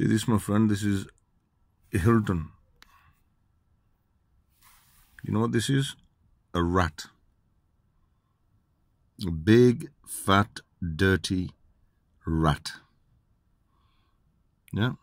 See this, my friend, this is a Hilton. You know what this is? A rat. A big, fat, dirty rat. Yeah.